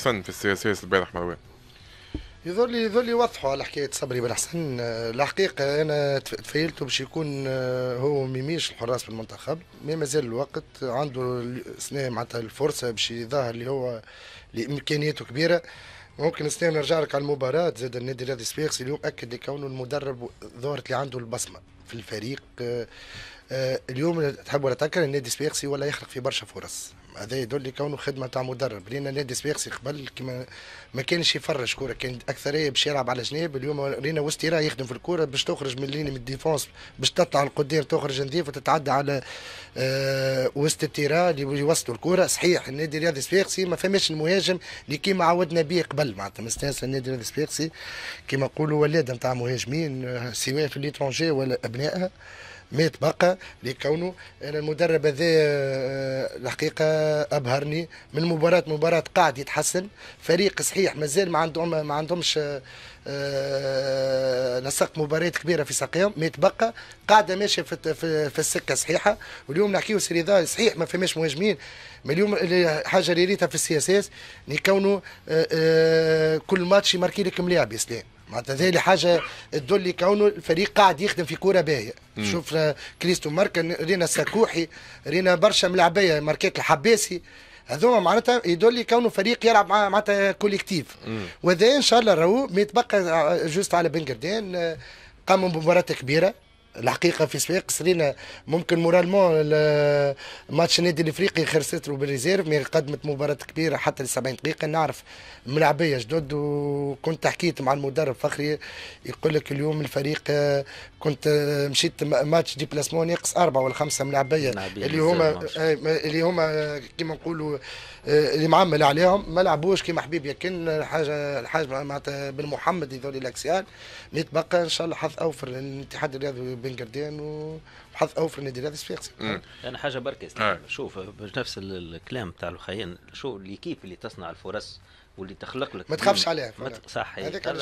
حسن في السياسية البارح مروان يظل يظل يوضحوا على حكايه صبري بن حسن الحقيقه انا تفايلت باش يكون آه، هو ميميش الحراس في المنتخب مي مازال الوقت عنده سنه معناتها الفرصه باش يظهر اللي هو اللي امكانياته كبيره ممكن السنه نرجع لك على المباراه زاد النادي الرياضي الصفاقسي اليوم اكد لكونه المدرب ظهرت اللي عنده البصمه في الفريق آه، آه، اليوم تحب ولا تكر النادي الصفاقسي ولا يخلق في برشا فرص هذا يدل كونه خدمه تاع مدرب لان نادي سبيغسي قبل كما ما كانش يفرج كوره كان اكثريه باش يلعب على جناب اليوم رينا وستيرا يخدم في الكوره باش تخرج من ليني من الديفونس باش تطلع القدير تخرج نظيف وتتعدى على آه وسط التيرا اللي يوصلوا الكوره صحيح النادي الرياضي سبيغسي ما فماش المهاجم اللي كيما عودنا به قبل معناتها مستانس النادي الرياضي سبيغسي كيما نقولوا ولاده نتاع مهاجمين آه، سواء في ليترونجي ولا ابنائها مات بقى لكونه انا المدرب هذا آه، آه، الحقيقه ابهرني من مباراه مباراه قاعد يتحسن فريق صحيح مازال ما عندهم ما عندهمش آه، نسق مباريات كبيره في ساقيهم متبقى قاعده ماشيه في, في, في السكه صحيحه واليوم نحكيو سيريدا صحيح ما فماش مهاجمين ما اليوم حاجه اللي ريتها في السي اس اس كل ماتش يماركي لك ملاعب يا سلام معناتها هذه حاجه تدل كونه الفريق قاعد يخدم في كوره باهيه شوف آه، كريستو ماركا رينا السكوحي رينا برشا من العبايه ماركات الحباسي هذوما معناتها يدل كونه فريق يلعب مع معناتها كوليكتيف وهذا ان شاء الله راهو ما يتبقى آه، جوست على بنجردين آه، قاموا بمباراه كبيره الحقيقه في سباق سرينا ممكن مورالمون ماتش النادي الافريقي خير بالريزيرف مي قدمت مباراه كبيره حتى ل 70 دقيقه نعرف ملاعبيه جدد وكنت حكيت مع المدرب فخري يقول لك اليوم الفريق آه، كنت آه، مشيت ماتش ديبلاسمون يقص اربعه ولا خمسه ملاعبيه آه، اللي هما اللي هما كيما نقولوا اللي معمل عليهم ما لعبوش كيما حبيب كان حاجه الحاج معناتها بن محمد هذول الاكسيال مي ان شاء الله حظ اوفر للاتحاد الرياضي بين قردان وحظ اوفر نادي الرياضي الصفاقسي انا نعم. يعني حاجه بركز آه. شوف بنفس الكلام تاع الخيان شو ليكيب اللي تصنع الفرص واللي تخلق لك ما تخافش عليها صح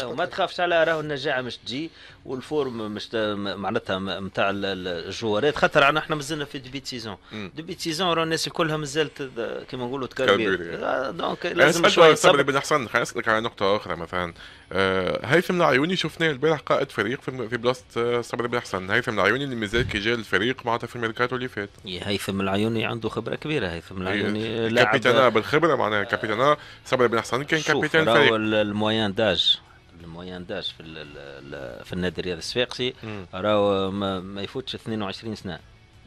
وما تخافش عليها راهو النجاعه مش تجي والفورم مش معناتها نتاع الجوارات خاطر احنا مازلنا في دبيت سيزون دبيت سيزون راهو الناس كلها مازالت كيما نقولوا تكرر دونك آه، لازم شويه صبر بن حسن اسالك على نقطه اخرى مثلا آه، هيثم العيوني شفناه البارح قائد فريق في بلاصه آه، صبر بن حسن هيثم العيوني اللي مازال كي جا الفريق معناتها في الميركاتو اللي فات هيثم العيوني عنده خبره كبيره هيثم العيوني لاعب كابيتانا بالخبره معناها كابيتانا صبر بن حسن كان كابيتان فريق المويان داج المويان داج في في النادي الرياضي الصفاقسي راهو ما, ما يفوتش 22 سنه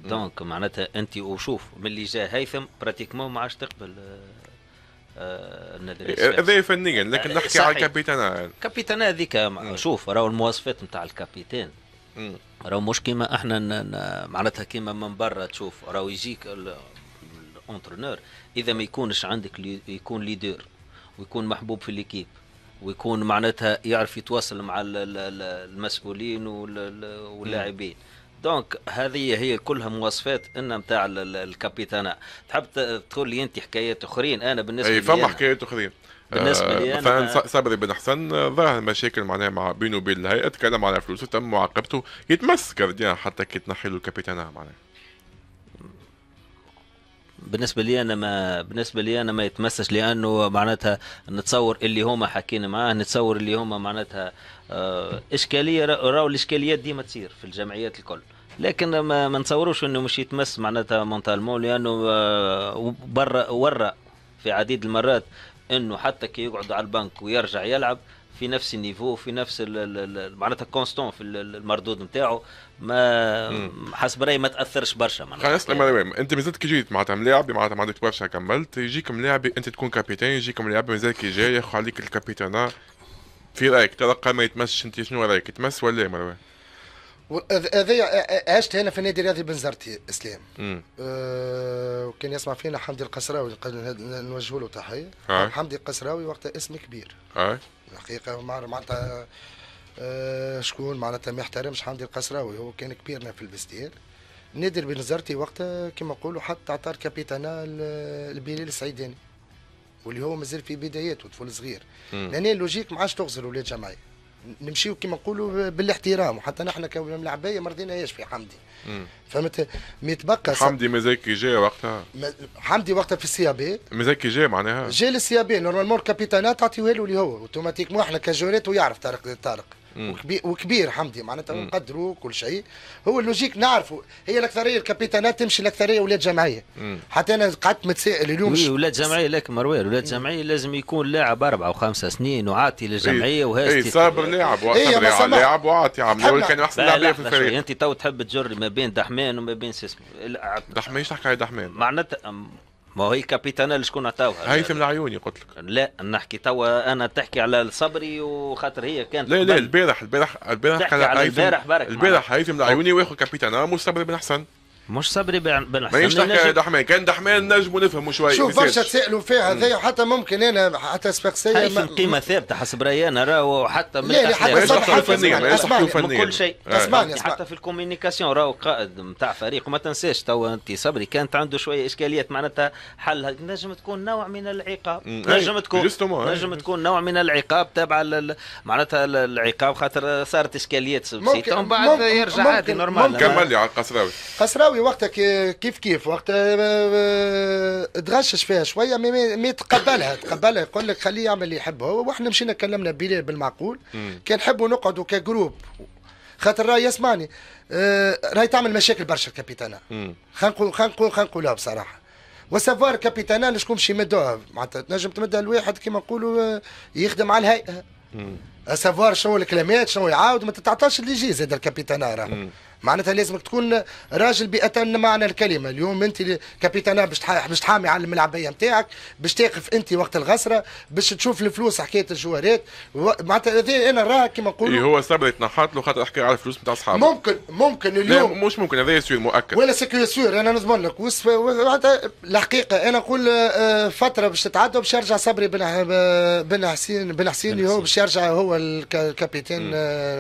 دونك معناتها انت وشوف من اللي جا هيثم براتيكمون ما عادش تقبل آه، آه، النادي هذا فنيا لكن آه، نحكي على الكابيتان كابيتان هذيك شوف راهو المواصفات نتاع الكابيتان راهو مش كيما احنا معناتها كيما من برا تشوف راهو يجيك الانترونور اذا ما يكونش عندك يكون ليدر ويكون محبوب في الإكيب ويكون معناتها يعرف يتواصل مع المسؤولين واللاعبين دونك هذه هي كلها مواصفات ان نتاع الكابيتانا تحب تقول لي انت حكايات اخرين انا بالنسبه اي فما حكايات اخرين بالنسبه لي آه، أنا مثلا صبري بن حسن آه، ظهر مشاكل معناها مع بينه وبين الهيئه تكلم على فلوسه تم معاقبته يتمسك حتى كي تنحي له الكابيتانا معناها بالنسبة لي أنا ما بالنسبة لي أنا ما يتمسش لأنه معناتها نتصور اللي هما حكينا معاه نتصور اللي هما معناتها آه، إشكالية راهو الإشكاليات ديما تصير في الجمعيات الكل لكن ما, ما نتصوروش انه مش يتمس معناتها مونتالمون لانه آه، برا ورا في عديد المرات انه حتى كي يقعد على البنك ويرجع يلعب في نفس النيفو في نفس معناتها كونستون في المردود نتاعو ما حسب رايي ما تاثرش برشا معناتها خلاص يعني انت مازلت كي جيت معناتها ملاعب معناتها ما عندك برشا كملت يجيك ملاعب انت تكون كابيتان يجيك ملاعب مازال كي جاي ياخذ عليك الكابيتانا في رايك تلقى ما يتمسش انت شنو رايك يتمس ولا مروان؟ هذايا عشت انا في النادي الرياضي بنزرتي اسلام آه، وكان يسمع فينا حمدي القسراوي نوجه له تحيه آه. حمدي القسراوي وقتها اسم كبير أه؟ الحقيقه معناتها آه، شكون معناتها ما يحترمش حمدي القصراوي هو كان كبيرنا في البستير نادر بن زرتي وقتها كما نقولوا حتى عطار كابيتانا البلال السعيداني واللي هو مازال في بداياته طفل صغير لان لوجيك ما عادش تغزر ولاد جمعيه نمشيو كما نقولوا بالاحترام وحتى نحن كملاعبيه ما رضيناش في حمدي فهمت مي حمدي مازال كي جا وقتها حمدي وقتها في السي بي مازال كي جا معناها جا للسي بي نورمالمون الكابيتانات تعطيوها له اللي هو اوتوماتيكمون احنا كجوريت ويعرف طارق طارق وكبير, وكبير حمدي معناتها نقدروا كل شيء هو اللوجيك نعرفوا هي الاكثريه الكابيتانات تمشي الاكثريه ولاد جمعيه حتى انا قعدت متسائل اليوم ولاد جمعيه لكن مروان ولاد جمعيه لازم يكون لاعب اربع وخمسة سنين وعاطي للجمعيه وهاش اي صابر لاعب وعاطي لاعب وعاطي عمل كان نعم. احسن لاعب في الفريق انت تو تحب تجري ما بين دحمان وما بين سيسمو دحمان ايش تحكي على دحمان معناتها ما هي كابيتانال شكون عطاوها هيثم العيوني قلت لك لا نحكي توا انا تحكي على الصبري وخاطر هي كانت لا لا البارح البارح البارح تحكي البارح برك البارح هيثم العيوني وياخذ كابيتانا والصبري بن حسن مش صبري بن حسن مانيش تحكي دحمان كان دحمان نجم نفهمه شويه شوف برشا تسالوا فيها هذايا وحتى ممكن انا حتى سبيرسيا ما... قيمه ثابته حسب رايي انا راهو حتى من لا لا حتى صبري فنيا من كل شيء آه. اسمعني حتى في الكوميونيكاسيون راهو قائد نتاع فريق وما تنساش تو انت صبري كانت عنده شويه اشكاليات معناتها حلها نجم تكون نوع من العقاب نجم إيه، تكون نجم تكون نوع من العقاب تابعه معناتها العقاب خاطر صارت اشكاليات بسيطه ومن بعد يرجع عادي نورمال كمل لي على القصراوي قصراوي يعني وقتها كيف كيف وقتها آه، آه، تغشش فيها شويه ما ما تقبلها تقبلها يقول لك خليه يعمل اللي يحبه واحنا مشينا كلمنا بلال بالمعقول كان نحبوا نقعدوا كجروب خاطر راي يسمعني آه، راهي راي تعمل مشاكل برشا كابيتانا خلينا خلينا نقولها بصراحه وسافوار كابيتانا شكون باش يمدوها معناتها تنجم تمدها الواحد كيما نقولوا يخدم على الهيئه اسافوار شنو الكلمات شنو يعاود ما تتعطاش اللي يجي زاد الكابيتان راه معناتها لازمك تكون راجل بأتن معنى الكلمه اليوم انت كابيتان باش تحامي على الملعبيه نتاعك باش تقف انت وقت الغسره باش تشوف الفلوس حكايه الجوارات معناتها هذا انا راه كما نقولوا إيه، هو صبر يتنحط له خاطر حكايه على الفلوس نتاع اصحابه ممكن ممكن اليوم لا مش ممكن هذا يسير مؤكد ولا سكو انا نضمن لك الحقيقه انا نقول آه، آه، فتره باش تتعدى باش يرجع صبري بن آه، بن حسين بن حسين هو باش يرجع هو le capitaine mm. euh,